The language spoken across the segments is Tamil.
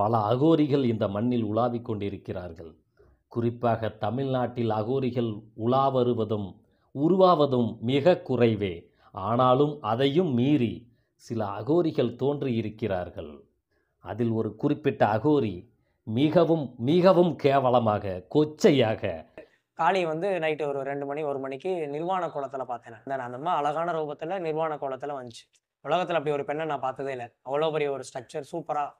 பல அகோரிகள் இந்த மண்ணில் உலாவிக் கொண்டிருக்கிறார்கள் குறிப்பாக தமிழ்நாட்டில் அகோரிகள் உலா வருவதும் உருவாவதும் மிக குறைவே ஆனாலும் அதையும் மீறி சில அகோரிகள் தோன்றியிருக்கிறார்கள் அதில் ஒரு குறிப்பிட்ட அகோரி மிகவும் மிகவும் கேவலமாக கொச்சையாக காளியை வந்து நைட்டு ஒரு ரெண்டு மணி ஒரு மணிக்கு நிர்வாண கோலத்தில் பார்த்தேன் நான் அந்த அம்மா அழகான ரூபத்தில் நிர்வாண கோலத்தில் வந்துச்சு உலகத்தில் அப்படி ஒரு பெண்ணை நான் பார்த்ததே இல்லை அவ்வளோ பெரிய ஒரு ஸ்ட்ரக்சர் சூப்பராக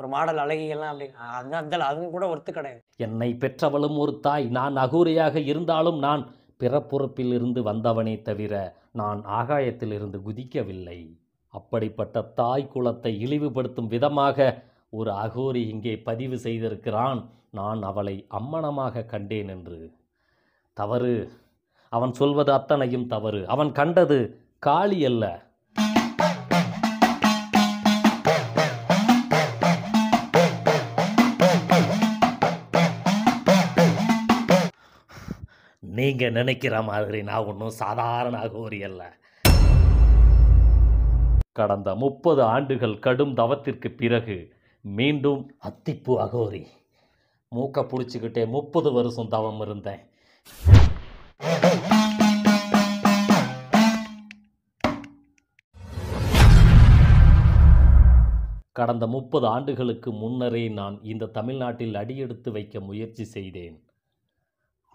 ஒரு மாடல் அழகிகள்லாம் அப்படி அந்த அந்த அதுவும் கூட ஒருத்து கிடையாது என்னை பெற்றவளும் ஒரு தாய் நான் அகூரியாக இருந்தாலும் நான் பிறப்புறப்பில் இருந்து வந்தவனே தவிர நான் ஆகாயத்திலிருந்து குதிக்கவில்லை அப்படிப்பட்ட தாய் குலத்தை இழிவுபடுத்தும் விதமாக ஒரு அகோரி இங்கே பதிவு செய்திருக்கிறான் நான் அவளை அம்மனமாக கண்டேன் என்று தவறு அவன் சொல்வது அத்தனையும் தவறு அவன் கண்டது காளி அல்ல நீங்கள் நினைக்கிற மாதிரி நான் ஒன்றும் சாதாரண அகோரி அல்ல கடந்த முப்பது ஆண்டுகள் கடும் தவத்திற்கு பிறகு மீண்டும் அத்திப்பு அகோரி மூக்க பிடிச்சிக்கிட்டே முப்பது வருஷம் தவம் இருந்தேன் கடந்த முப்பது ஆண்டுகளுக்கு முன்னரே நான் இந்த தமிழ்நாட்டில் அடியெடுத்து வைக்க முயற்சி செய்தேன்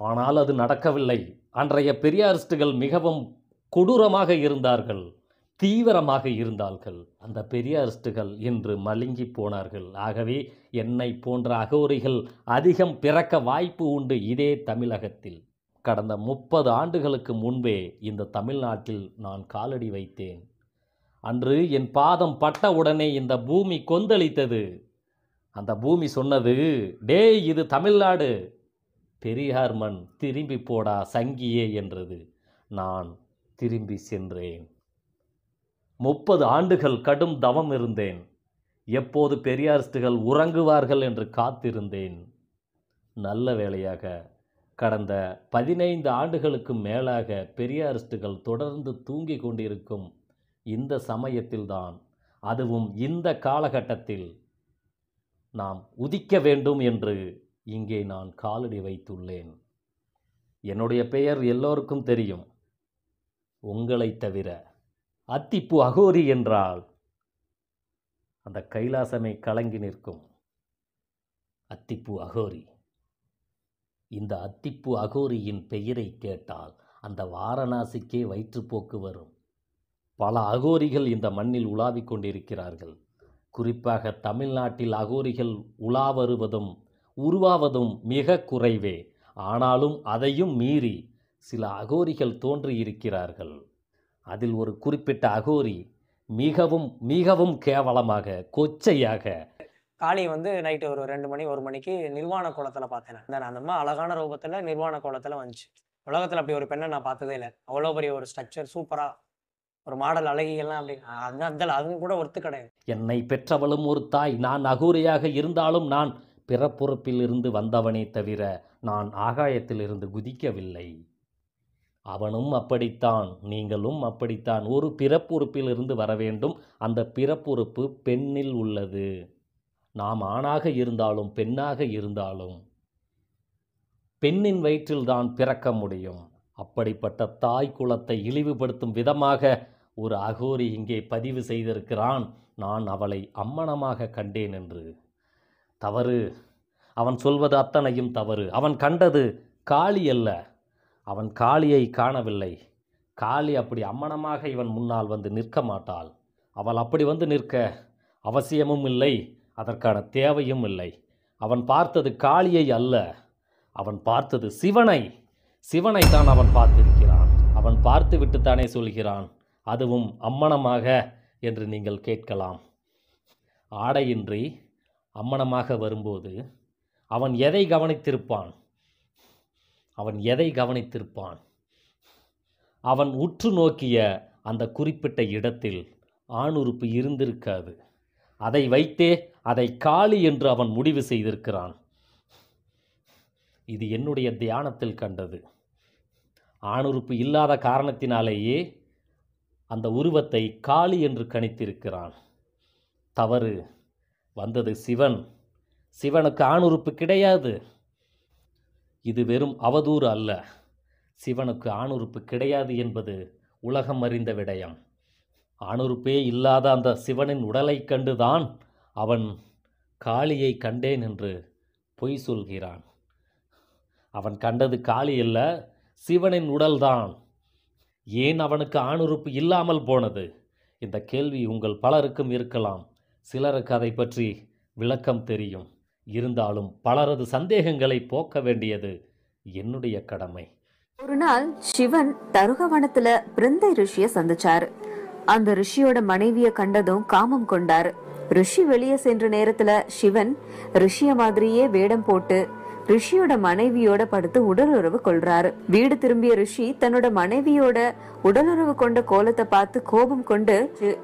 ஆனால் அது நடக்கவில்லை அன்றைய பெரியாரிஸ்டுகள் மிகவும் கொடூரமாக இருந்தார்கள் தீவிரமாக இருந்தார்கள் அந்த பெரியாரிஸ்டுகள் இன்று மலுங்கி போனார்கள் ஆகவே என்னை போன்ற அகோரிகள் அதிகம் பிறக்க வாய்ப்பு உண்டு இதே தமிழகத்தில் கடந்த முப்பது ஆண்டுகளுக்கு முன்பே இந்த தமிழ்நாட்டில் நான் காலடி வைத்தேன் அன்று என் பாதம் பட்ட உடனே இந்த பூமி கொந்தளித்தது அந்த பூமி சொன்னது டே இது தமிழ்நாடு பெரியார் மண் திரும்பி போடா சங்கியே என்றது நான் திரும்பி சென்றேன் முப்பது ஆண்டுகள் கடும் தவம் இருந்தேன் எப்போது பெரியாரிஸ்டுகள் உறங்குவார்கள் என்று காத்திருந்தேன் நல்ல வேளையாக கடந்த பதினைந்து ஆண்டுகளுக்கு மேலாக பெரியாரிஸ்டுகள் தொடர்ந்து தூங்கிக் கொண்டிருக்கும் இந்த சமயத்தில்தான் அதுவும் இந்த காலகட்டத்தில் நாம் உதிக்க வேண்டும் என்று இங்கே நான் காலடி வைத்துள்ளேன் என்னுடைய பெயர் எல்லோருக்கும் தெரியும் உங்களை தவிர அத்திப்பு அகோரி என்றால் அந்த கைலாசமே கலங்கி நிற்கும் அத்திப்பு அகோரி இந்த அத்திப்பு அகோரியின் பெயரை கேட்டால் அந்த வாரணாசிக்கே வயிற்றுப்போக்கு வரும் பல அகோரிகள் இந்த மண்ணில் உலாவிக் கொண்டிருக்கிறார்கள் குறிப்பாக தமிழ்நாட்டில் அகோரிகள் உலா வருவதும் உருவாவதும் மிக குறைவே ஆனாலும் அதையும் மீறி சில அகோரிகள் தோன்றியிருக்கிறார்கள் அதில் ஒரு குறிப்பிட்ட அகோரி மிகவும் மிகவும் கேவலமாக கொச்சையாக காளி வந்து நைட்டு ஒரு ரெண்டு மணி ஒரு மணிக்கு நிர்வாண கோலத்தில் பார்த்தேன் நான் அந்த மாதிரி அழகான ரூபத்தில் நிர்வாண கோலத்தில் வந்துச்சு உலகத்தில் அப்படி ஒரு பெண்ணை நான் பார்த்ததே இல்லை அவ்வளோ பெரிய ஒரு ஸ்ட்ரக்சர் சூப்பராக ஒரு மாடல் அழகியெல்லாம் அப்படி அதுதான் அந்த அதுவும் கூட ஒருத்து கிடையாது என்னை பெற்றவளும் ஒரு தாய் நான் அகூரியாக இருந்தாலும் நான் பிறப்புறுப்பிலிருந்து வந்தவனே தவிர நான் ஆகாயத்திலிருந்து குதிக்கவில்லை அவனும் அப்படித்தான் நீங்களும் அப்படித்தான் ஒரு பிறப்புறுப்பிலிருந்து வர வேண்டும் அந்த பிறப்புறுப்பு பெண்ணில் உள்ளது நாம் ஆணாக இருந்தாலும் பெண்ணாக இருந்தாலும் பெண்ணின் வயிற்றில்தான் பிறக்க முடியும் அப்படிப்பட்ட தாய் குலத்தை இழிவுபடுத்தும் விதமாக ஒரு அகோரி இங்கே பதிவு செய்திருக்கிறான் நான் அவளை அம்மனமாக கண்டேன் என்று தவறு அவன் சொல்வது அத்தனையும் தவறு அவன் கண்டது காளி அல்ல அவன் காளியை காணவில்லை காளி அப்படி அம்மனமாக இவன் முன்னால் வந்து நிற்க மாட்டாள் அவள் அப்படி வந்து நிற்க அவசியமும் இல்லை அதற்கான தேவையும் இல்லை அவன் பார்த்தது காளியை அல்ல அவன் பார்த்தது சிவனை சிவனை தான் அவன் பார்த்திருக்கிறான் அவன் பார்த்து விட்டுத்தானே சொல்கிறான் அதுவும் அம்மனமாக என்று நீங்கள் கேட்கலாம் ஆடையின்றி அம்மனமாக வரும்போது அவன் எதை கவனித்திருப்பான் அவன் எதை கவனித்திருப்பான் அவன் உற்று நோக்கிய அந்த குறிப்பிட்ட இடத்தில் ஆணுறுப்பு இருந்திருக்காது அதை வைத்தே அதை காலி என்று அவன் முடிவு செய்திருக்கிறான் இது என்னுடைய தியானத்தில் கண்டது ஆணுறுப்பு இல்லாத காரணத்தினாலேயே அந்த உருவத்தை காளி என்று கணித்திருக்கிறான் தவறு வந்தது சிவன் சிவனுக்கு ஆணுறுப்பு கிடையாது இது வெறும் அவதூறு அல்ல சிவனுக்கு ஆணுறுப்பு கிடையாது என்பது உலகம் அறிந்த விடயம் ஆணுறுப்பே இல்லாத அந்த சிவனின் உடலை கண்டுதான் அவன் காளியை கண்டேன் என்று பொய் சொல்கிறான் அவன் கண்டது காளி அல்ல சிவனின் உடல்தான் ஏன் அவனுக்கு ஆணுறுப்பு இல்லாமல் போனது இந்த கேள்வி உங்கள் பலருக்கும் இருக்கலாம் சிலருக்கு அதை பற்றி விளக்கம் தெரியும் இருந்தாலும் பலரது சந்தேகங்களை போக்க வேண்டியது என்னுடைய கடமை ஒரு நாள் சிவன் தருகவனத்துல பிருந்தை ரிஷிய சந்திச்சாரு அந்த ரிஷியோட மனைவிய கண்டதும் காமம் கொண்டார் ரிஷி வெளியே சென்ற நேரத்துல சிவன் ரிஷிய மாதிரியே வேடம் போட்டு ரிஷியோட மனைவியோட படுத்து உடலுறவு கொள்றாரு வீடு திரும்பிய ரிஷி தன்னோட மனைவியோட உடலுறவு கொண்ட கோலத்தை பார்த்து கோபம் கொண்டு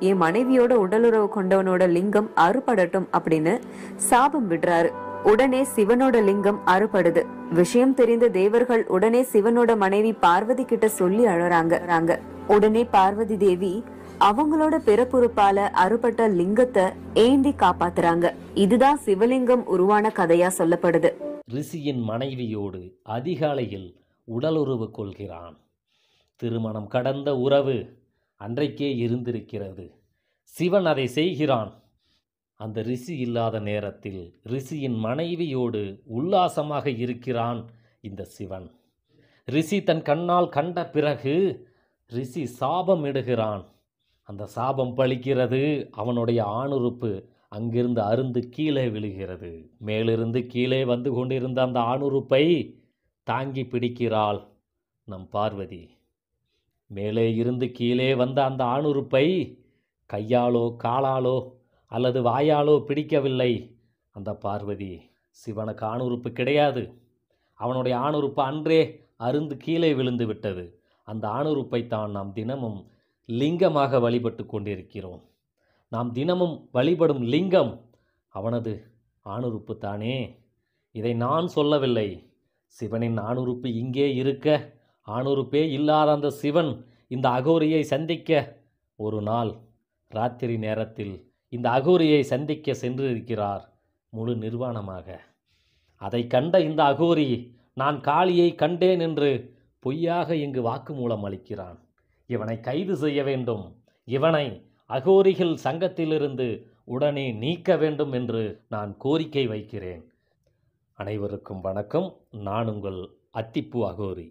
என் மனைவியோட உடலுறவு கொண்டவனோட லிங்கம் அறுபடட்டும் அப்படின்னு சாபம் விடுறாரு உடனே சிவனோட லிங்கம் அறுபடுது விஷயம் தெரிந்த தேவர்கள் உடனே சிவனோட மனைவி பார்வதி கிட்ட சொல்லி அழறாங்க உடனே பார்வதி தேவி அவங்களோட பிறப்புறுப்பால அறுபட்ட லிங்கத்தை ஏந்தி காப்பாத்துறாங்க இதுதான் சிவலிங்கம் உருவான கதையா சொல்லப்படுது ரிஷியின் மனைவியோடு அதிகாலையில் உடலுறவு கொள்கிறான் திருமணம் கடந்த உறவு அன்றைக்கே இருந்திருக்கிறது சிவன் அதை செய்கிறான் அந்த ரிஷி இல்லாத நேரத்தில் ரிஷியின் மனைவியோடு உல்லாசமாக இருக்கிறான் இந்த சிவன் ரிஷி தன் கண்ணால் கண்ட பிறகு ரிஷி சாபம் இடுகிறான் அந்த சாபம் பழிக்கிறது அவனுடைய ஆணுறுப்பு அங்கிருந்து அருந்து கீழே விழுகிறது மேலிருந்து கீழே வந்து கொண்டிருந்த அந்த ஆணுறுப்பை தாங்கி பிடிக்கிறாள் நம் பார்வதி மேலே இருந்து கீழே வந்த அந்த ஆணுறுப்பை கையாலோ காலாலோ அல்லது வாயாலோ பிடிக்கவில்லை அந்த பார்வதி சிவனுக்கு ஆணுறுப்பு கிடையாது அவனுடைய ஆணுறுப்பு அன்றே அருந்து கீழே விழுந்து விட்டது அந்த ஆணுறுப்பை தான் நாம் தினமும் லிங்கமாக வழிபட்டு கொண்டிருக்கிறோம் நாம் தினமும் வழிபடும் லிங்கம் அவனது ஆணுறுப்பு தானே இதை நான் சொல்லவில்லை சிவனின் ஆணுறுப்பு இங்கே இருக்க ஆணுறுப்பே இல்லாத அந்த சிவன் இந்த அகோரியை சந்திக்க ஒரு நாள் ராத்திரி நேரத்தில் இந்த அகோரியை சந்திக்க சென்றிருக்கிறார் முழு நிர்வாணமாக அதை கண்ட இந்த அகோரி நான் காளியை கண்டேன் என்று பொய்யாக இங்கு வாக்குமூலம் அளிக்கிறான் இவனை கைது செய்ய வேண்டும் இவனை அகோரிகள் சங்கத்திலிருந்து உடனே நீக்க வேண்டும் என்று நான் கோரிக்கை வைக்கிறேன் அனைவருக்கும் வணக்கம் நான் உங்கள் அத்திப்பு அகோரி